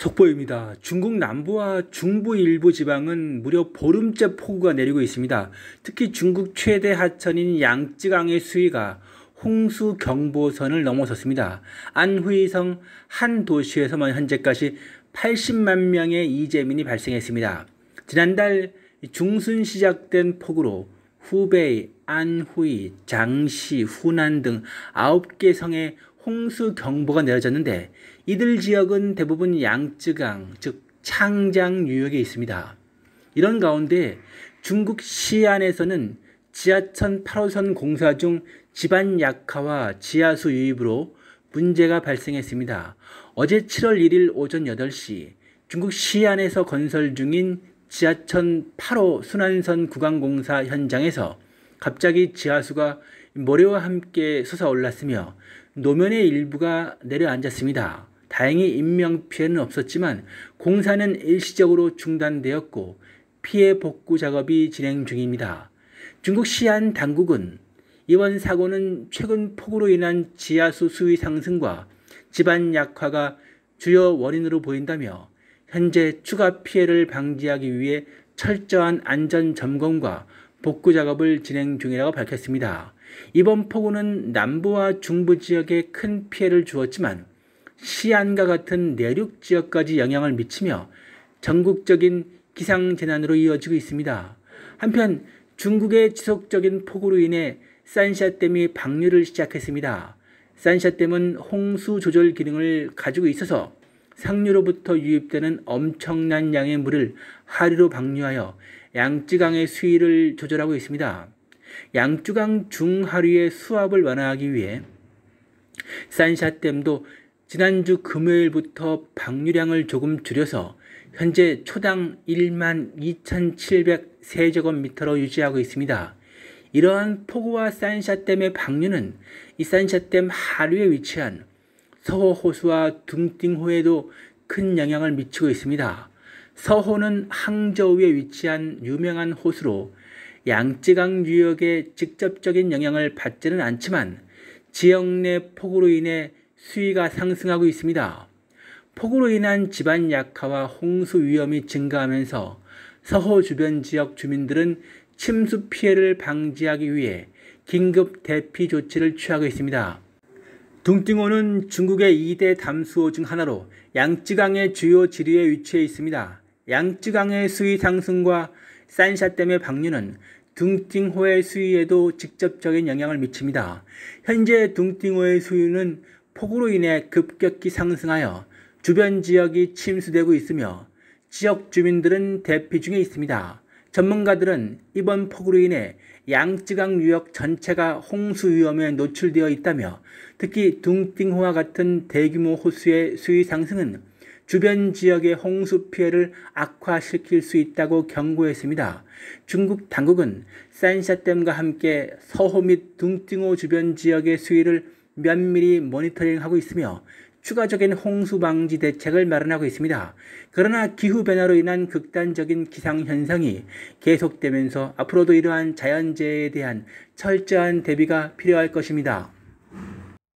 속보입니다. 중국 남부와 중부 일부 지방은 무려 보름째 폭우가 내리고 있습니다. 특히 중국 최대 하천인 양쯔강의 수위가 홍수 경보선을 넘어섰습니다. 안후이성 한 도시에서만 현재까지 80만 명의 이재민이 발생했습니다. 지난달 중순 시작된 폭우로 후베이, 안후이, 장시, 후난 등 9개 성의 홍수 경보가 내려졌는데 이들 지역은 대부분 양쯔강, 즉 창장 유역에 있습니다. 이런 가운데 중국 시안에서는 지하천 8호선 공사 중 집안 약화와 지하수 유입으로 문제가 발생했습니다. 어제 7월 1일 오전 8시 중국 시안에서 건설 중인 지하천 8호 순환선 구간공사 현장에서 갑자기 지하수가 모래와 함께 솟아올랐으며 노면의 일부가 내려앉았습니다. 다행히 인명피해는 없었지만 공사는 일시적으로 중단되었고 피해 복구 작업이 진행 중입니다. 중국 시안 당국은 이번 사고는 최근 폭우로 인한 지하수 수위 상승과 집안 약화가 주요 원인으로 보인다며 현재 추가 피해를 방지하기 위해 철저한 안전 점검과 복구 작업을 진행 중이라고 밝혔습니다. 이번 폭우는 남부와 중부 지역에 큰 피해를 주었지만 시안과 같은 내륙 지역까지 영향을 미치며 전국적인 기상 재난으로 이어지고 있습니다. 한편 중국의 지속적인 폭우로 인해 산샤댐이 방류를 시작했습니다. 산샤댐은 홍수 조절 기능을 가지고 있어서 상류로부터 유입되는 엄청난 양의 물을 하류로 방류하여 양쯔강의 수위를 조절하고 있습니다. 양쯔강 중하류의 수압을 완화하기 위해 산샤댐도 지난주 금요일부터 방류량을 조금 줄여서 현재 초당 1만 2,700세제곱미터로 유지하고 있습니다. 이러한 폭우와 산샤댐의 방류는 이 산샤댐 하류에 위치한 서호호수와 둥띵호에도 큰 영향을 미치고 있습니다. 서호는 항저우에 위치한 유명한 호수로 양쯔강 유역에 직접적인 영향을 받지는 않지만 지역 내 폭우로 인해 수위가 상승하고 있습니다. 폭우로 인한 집안 약화와 홍수 위험이 증가하면서 서호 주변 지역 주민들은 침수 피해를 방지하기 위해 긴급 대피 조치를 취하고 있습니다. 둥띵호는 중국의 2대 담수호 중 하나로 양쯔강의 주요 지류에 위치해 있습니다. 양쯔강의 수위 상승과 산샤댐의 방류는 둥띵호의 수위에도 직접적인 영향을 미칩니다. 현재 둥띵호의 수위는 폭우로 인해 급격히 상승하여 주변 지역이 침수되고 있으며 지역 주민들은 대피 중에 있습니다. 전문가들은 이번 폭우로 인해 양쯔강 유역 전체가 홍수 위험에 노출되어 있다며 특히 둥띵호와 같은 대규모 호수의 수위 상승은 주변 지역의 홍수 피해를 악화시킬 수 있다고 경고했습니다. 중국 당국은 산샤댐과 함께 서호 및 둥띵호 주변 지역의 수위를 면밀히 모니터링하고 있으며 추가적인 홍수 방지 대책을 마련하고 있습니다. 그러나 기후변화로 인한 극단적인 기상현상이 계속되면서 앞으로도 이러한 자연재해에 대한 철저한 대비가 필요할 것입니다.